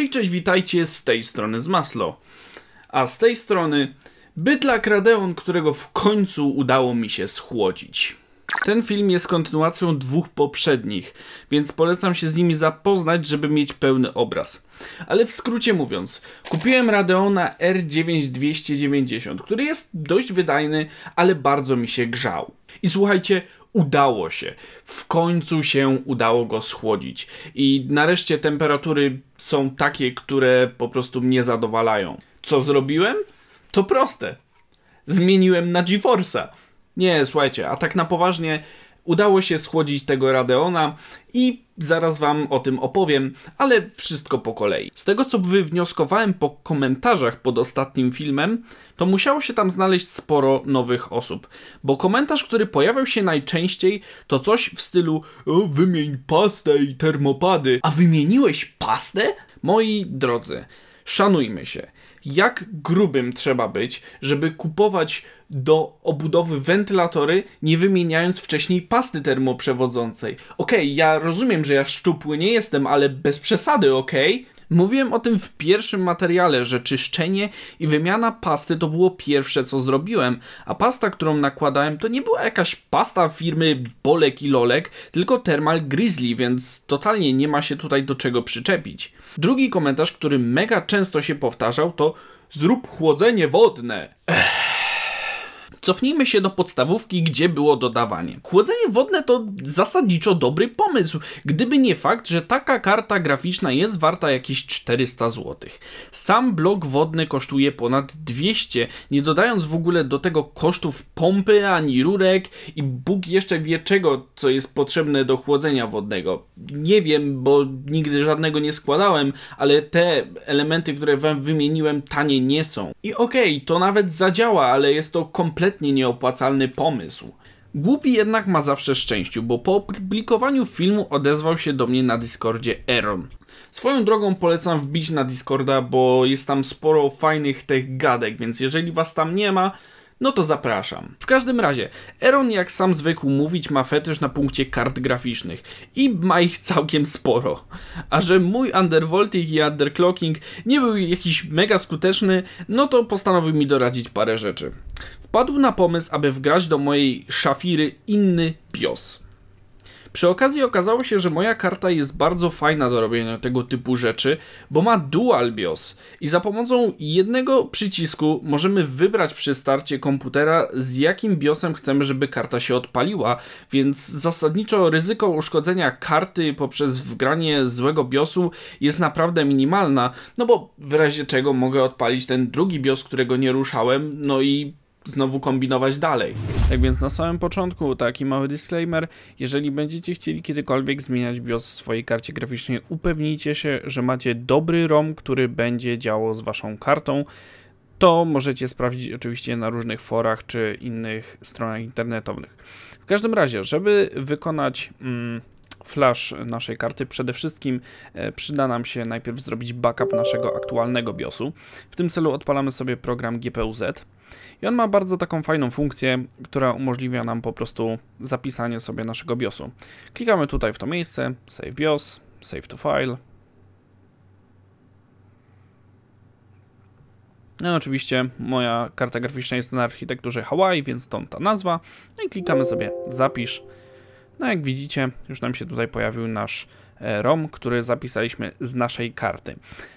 Hej, cześć, witajcie z tej strony z Maslo. A z tej strony Bydlak Radeon, którego w końcu udało mi się schłodzić. Ten film jest kontynuacją dwóch poprzednich, więc polecam się z nimi zapoznać, żeby mieć pełny obraz. Ale w skrócie mówiąc, kupiłem Radeona R9290, który jest dość wydajny, ale bardzo mi się grzał. I słuchajcie, udało się. W końcu się udało go schłodzić. I nareszcie temperatury są takie, które po prostu mnie zadowalają. Co zrobiłem? To proste. Zmieniłem na GeForce'a. Nie, słuchajcie, a tak na poważnie udało się schłodzić tego Radeona i zaraz wam o tym opowiem, ale wszystko po kolei. Z tego co wywnioskowałem po komentarzach pod ostatnim filmem, to musiało się tam znaleźć sporo nowych osób, bo komentarz, który pojawiał się najczęściej, to coś w stylu wymień pastę i termopady. A wymieniłeś pastę? Moi drodzy, szanujmy się jak grubym trzeba być, żeby kupować do obudowy wentylatory, nie wymieniając wcześniej pasty termoprzewodzącej. Okej, okay, ja rozumiem, że ja szczupły nie jestem, ale bez przesady, okej? Okay? Mówiłem o tym w pierwszym materiale, że czyszczenie i wymiana pasty to było pierwsze, co zrobiłem, a pasta, którą nakładałem, to nie była jakaś pasta firmy Bolek i Lolek, tylko Thermal Grizzly, więc totalnie nie ma się tutaj do czego przyczepić. Drugi komentarz, który mega często się powtarzał, to zrób chłodzenie wodne. Ech. Cofnijmy się do podstawówki, gdzie było dodawanie. Chłodzenie wodne to zasadniczo dobry pomysł, gdyby nie fakt, że taka karta graficzna jest warta jakieś 400 zł. Sam blok wodny kosztuje ponad 200, nie dodając w ogóle do tego kosztów pompy ani rurek i Bóg jeszcze wie czego, co jest potrzebne do chłodzenia wodnego. Nie wiem, bo nigdy żadnego nie składałem, ale te elementy, które wam wymieniłem, tanie nie są. I okej, okay, to nawet zadziała, ale jest to kompletnie kompletnie nieopłacalny pomysł. Głupi jednak ma zawsze szczęściu, bo po opublikowaniu filmu odezwał się do mnie na Discordzie Aaron. Swoją drogą polecam wbić na Discorda, bo jest tam sporo fajnych tych gadek, więc jeżeli was tam nie ma, no to zapraszam. W każdym razie, Eron jak sam zwykł mówić ma fetysz na punkcie kart graficznych i ma ich całkiem sporo. A że mój undervolting i underclocking nie był jakiś mega skuteczny, no to postanowił mi doradzić parę rzeczy. Wpadł na pomysł, aby wgrać do mojej szafiry inny BIOS. Przy okazji okazało się, że moja karta jest bardzo fajna do robienia tego typu rzeczy, bo ma dual BIOS i za pomocą jednego przycisku możemy wybrać przy starcie komputera z jakim BIOSem chcemy, żeby karta się odpaliła, więc zasadniczo ryzyko uszkodzenia karty poprzez wgranie złego BIOSu jest naprawdę minimalna, no bo w razie czego mogę odpalić ten drugi BIOS, którego nie ruszałem, no i znowu kombinować dalej. Tak więc na samym początku taki mały disclaimer, jeżeli będziecie chcieli kiedykolwiek zmieniać BIOS w swojej karcie graficznej, upewnijcie się, że macie dobry ROM, który będzie działał z waszą kartą. To możecie sprawdzić oczywiście na różnych forach czy innych stronach internetowych. W każdym razie, żeby wykonać mm, flash naszej karty. Przede wszystkim e, przyda nam się najpierw zrobić backup naszego aktualnego BIOSu. W tym celu odpalamy sobie program GPUZ. I on ma bardzo taką fajną funkcję, która umożliwia nam po prostu zapisanie sobie naszego BIOSu. Klikamy tutaj w to miejsce, Save BIOS, Save to File. No oczywiście moja karta graficzna jest na architekturze Hawaii, więc stąd ta nazwa. No i klikamy sobie Zapisz. No jak widzicie, już nam się tutaj pojawił nasz e, ROM, który zapisaliśmy z naszej karty.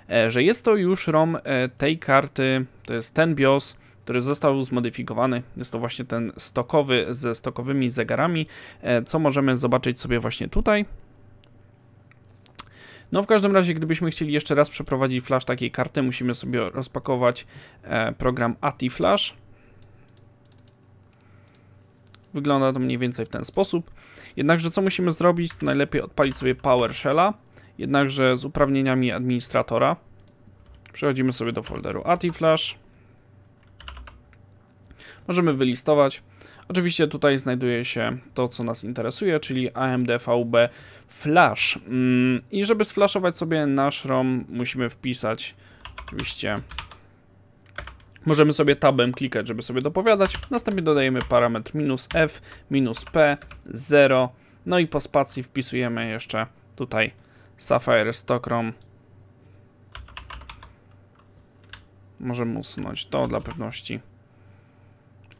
E, że jest to już ROM e, tej karty, to jest ten BIOS, który został zmodyfikowany. Jest to właśnie ten stokowy ze stokowymi zegarami, co możemy zobaczyć sobie właśnie tutaj. No w każdym razie, gdybyśmy chcieli jeszcze raz przeprowadzić flash takiej karty, musimy sobie rozpakować program ATI Flash Wygląda to mniej więcej w ten sposób. Jednakże co musimy zrobić? Najlepiej odpalić sobie PowerShella, jednakże z uprawnieniami administratora. Przechodzimy sobie do folderu AtiFlash. Możemy wylistować. Oczywiście tutaj znajduje się to, co nas interesuje, czyli AMD VB Flash. Mm, I żeby sflaszować sobie nasz ROM, musimy wpisać oczywiście Możemy sobie tabem klikać, żeby sobie dopowiadać. Następnie dodajemy parametr minus f, minus p, 0. No i po spacji wpisujemy jeszcze tutaj Sapphire Stockrom. Możemy usunąć to dla pewności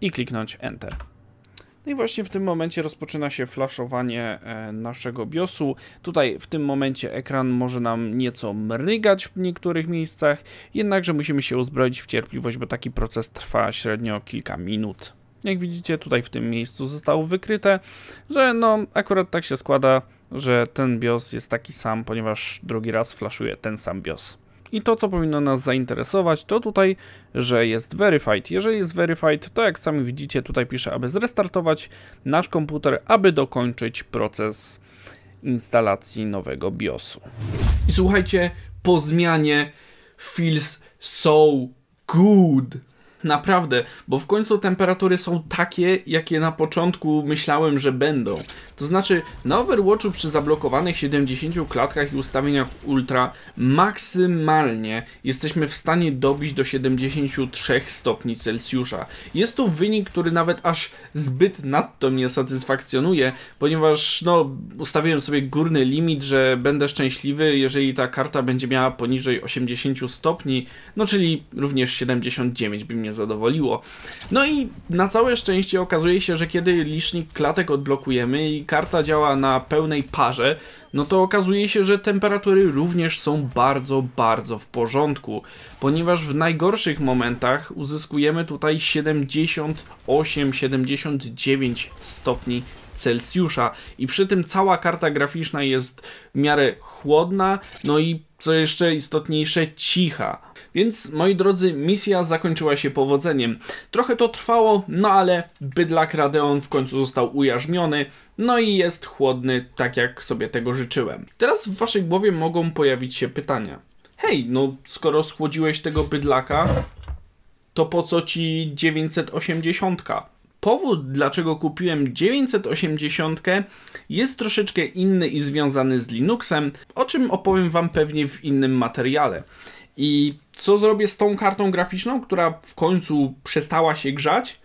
i kliknąć Enter. No i właśnie w tym momencie rozpoczyna się flaszowanie e, naszego BIOSu. Tutaj w tym momencie ekran może nam nieco mrygać w niektórych miejscach, jednakże musimy się uzbroić w cierpliwość, bo taki proces trwa średnio kilka minut. Jak widzicie tutaj w tym miejscu zostało wykryte, że no akurat tak się składa, że ten BIOS jest taki sam, ponieważ drugi raz flaszuje ten sam BIOS. I to, co powinno nas zainteresować, to tutaj, że jest verified. Jeżeli jest verified, to jak sami widzicie, tutaj pisze, aby zrestartować nasz komputer, aby dokończyć proces instalacji nowego BIOSu. I słuchajcie, po zmianie feels so good. Naprawdę, bo w końcu temperatury są takie, jakie na początku myślałem, że będą. To znaczy, na Overwatchu przy zablokowanych 70 klatkach i ustawieniach ultra maksymalnie jesteśmy w stanie dobić do 73 stopni Celsjusza. Jest to wynik, który nawet aż zbyt nadto mnie satysfakcjonuje, ponieważ no, ustawiłem sobie górny limit, że będę szczęśliwy, jeżeli ta karta będzie miała poniżej 80 stopni, no czyli również 79 by mnie zadowoliło. No i na całe szczęście okazuje się, że kiedy licznik klatek odblokujemy i karta działa na pełnej parze, no to okazuje się, że temperatury również są bardzo, bardzo w porządku, ponieważ w najgorszych momentach uzyskujemy tutaj 78-79 stopni Celsjusza i przy tym cała karta graficzna jest w miarę chłodna, no i co jeszcze istotniejsze cicha. Więc moi drodzy, misja zakończyła się powodzeniem. Trochę to trwało, no ale bydlak Radeon w końcu został ujarzmiony, no i jest chłodny, tak jak sobie tego życzyłem. Teraz w waszej głowie mogą pojawić się pytania. Hej, no skoro schłodziłeś tego bydlaka, to po co ci 980? Powód, dlaczego kupiłem 980 jest troszeczkę inny i związany z Linuxem, o czym opowiem Wam pewnie w innym materiale. I co zrobię z tą kartą graficzną, która w końcu przestała się grzać?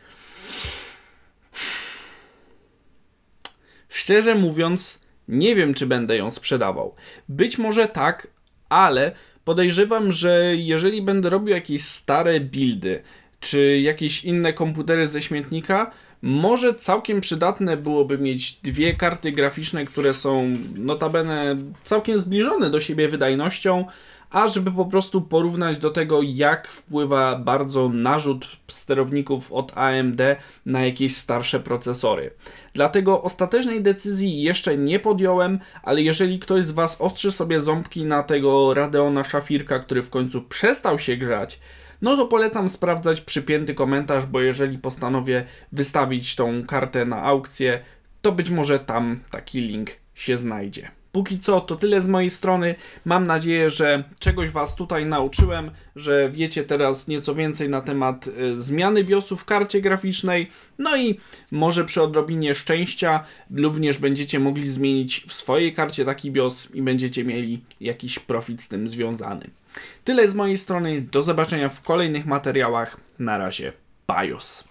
Szczerze mówiąc, nie wiem, czy będę ją sprzedawał. Być może tak, ale podejrzewam, że jeżeli będę robił jakieś stare buildy, czy jakieś inne komputery ze śmietnika, może całkiem przydatne byłoby mieć dwie karty graficzne, które są notabene całkiem zbliżone do siebie wydajnością, a żeby po prostu porównać do tego, jak wpływa bardzo narzut sterowników od AMD na jakieś starsze procesory. Dlatego ostatecznej decyzji jeszcze nie podjąłem, ale jeżeli ktoś z Was ostrzy sobie ząbki na tego Radeona Szafirka, który w końcu przestał się grzać, no to polecam sprawdzać przypięty komentarz, bo jeżeli postanowię wystawić tą kartę na aukcję, to być może tam taki link się znajdzie. Póki co to tyle z mojej strony. Mam nadzieję, że czegoś Was tutaj nauczyłem, że wiecie teraz nieco więcej na temat y, zmiany BIOSu w karcie graficznej. No i może przy odrobinie szczęścia również będziecie mogli zmienić w swojej karcie taki BIOS i będziecie mieli jakiś profit z tym związany. Tyle z mojej strony. Do zobaczenia w kolejnych materiałach. Na razie. BIOS.